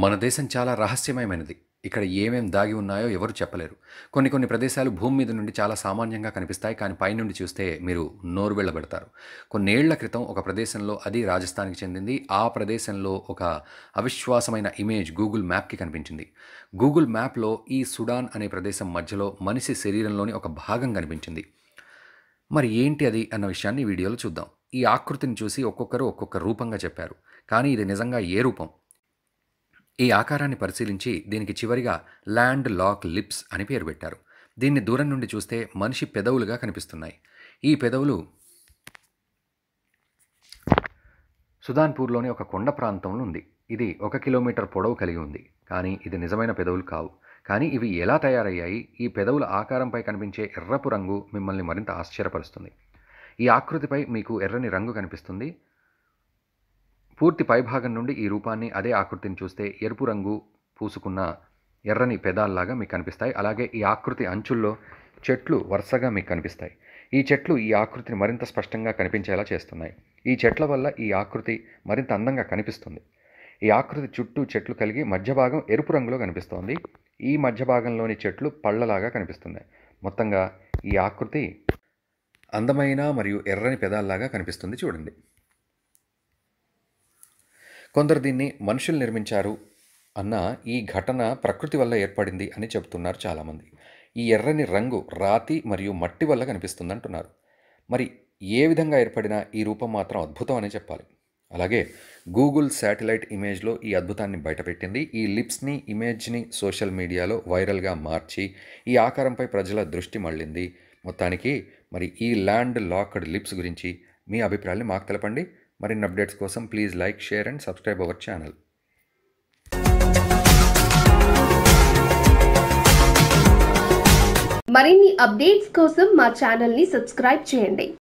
మన దేశం చాలా రహస్యమయమైనది ఇక్కడ ఏమేం దాగి ఉన్నాయో ఎవరు చెప్పలేరు కొన్ని కొన్ని ప్రదేశాలు భూమి మీద నుండి చాలా సామాన్యంగా కనిపిస్తాయి కానీ పైనుండి చూస్తే మీరు నోరు వెళ్ళబడతారు కొన్నేళ్ల క్రితం ఒక ప్రదేశంలో అది రాజస్థాన్కి చెందింది ఆ ప్రదేశంలో ఒక అవిశ్వాసమైన ఇమేజ్ గూగుల్ మ్యాప్కి కనిపించింది గూగుల్ మ్యాప్లో ఈ సుడాన్ అనే ప్రదేశం మధ్యలో మనిషి శరీరంలోని ఒక భాగం కనిపించింది మరి ఏంటి అది అన్న విషయాన్ని వీడియోలో చూద్దాం ఈ ఆకృతిని చూసి ఒక్కొక్కరు ఒక్కొక్క రూపంగా చెప్పారు కానీ ఇది నిజంగా ఏ రూపం ఈ ఆకారాన్ని పరిశీలించి దీనికి చివరిగా ల్యాండ్ లాక్ లిప్స్ అని పేరు పెట్టారు దీన్ని దూరం నుండి చూస్తే మనిషి పెదవులుగా కనిపిస్తున్నాయి ఈ పెదవులు సుదాన్పూర్లోని ఒక కొండ ప్రాంతంలో ఉంది ఇది ఒక కిలోమీటర్ పొడవు కలిగి ఉంది కానీ ఇది నిజమైన పెదవులు కావు కానీ ఇవి ఎలా తయారయ్యాయి ఈ పెదవుల ఆకారంపై కనిపించే ఎర్రపు రంగు మిమ్మల్ని మరింత ఆశ్చర్యపరుస్తుంది ఈ ఆకృతిపై మీకు ఎర్రని రంగు కనిపిస్తుంది పూర్తి పైభాగం నుండి ఈ రూపాన్ని అదే ఆకృతిని చూస్తే ఎరుపు రంగు పూసుకున్న ఎర్రని పెదాల్లాగా మీకు కనిపిస్తాయి అలాగే ఈ ఆకృతి అంచుల్లో చెట్లు వరుసగా మీకు కనిపిస్తాయి ఈ చెట్లు ఈ ఆకృతిని మరింత స్పష్టంగా కనిపించేలా చేస్తున్నాయి ఈ చెట్ల వల్ల ఈ ఆకృతి మరింత అందంగా కనిపిస్తుంది ఈ ఆకృతి చుట్టూ చెట్లు కలిగి మధ్య భాగం ఎరుపు రంగులో కనిపిస్తోంది ఈ మధ్య భాగంలోని చెట్లు పళ్ళలాగా కనిపిస్తున్నాయి మొత్తంగా ఈ ఆకృతి అందమైన మరియు ఎర్రని పెదాల్లాగా కనిపిస్తుంది చూడండి కొందరు దీన్ని మనుషులు నిర్మించారు అన్న ఈ ఘటన ప్రకృతి వల్ల ఏర్పడింది అని చెబుతున్నారు చాలామంది ఈ ఎర్రని రంగు రాతి మరియు మట్టి వల్ల కనిపిస్తుంది అంటున్నారు మరి ఏ విధంగా ఏర్పడిన ఈ రూపం మాత్రం అద్భుతం అనే చెప్పాలి అలాగే గూగుల్ శాటిలైట్ ఇమేజ్లో ఈ అద్భుతాన్ని బయటపెట్టింది ఈ లిప్స్ని ఇమేజ్ని సోషల్ మీడియాలో వైరల్గా మార్చి ఈ ఆకారంపై ప్రజల దృష్టి మళ్ళింది మొత్తానికి మరి ఈ ల్యాండ్ లాక్డ్ లిప్స్ గురించి మీ అభిప్రాయాన్ని మాకు తెలపండి మరిన్ని అప్డేట్స్ కోసం please like share and subscribe our channel మరిన్ని అప్డేట్స్ కోసం మా సబ్స్క్రైబ్ చేయండి